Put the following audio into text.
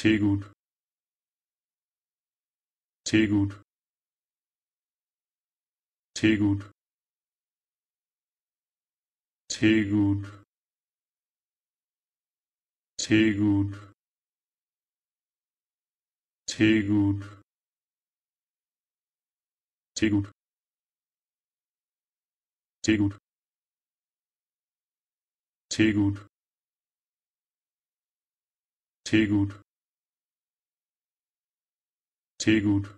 teegut teegut teegut teegut teegut teegut teegut teegut teegut teegut teegut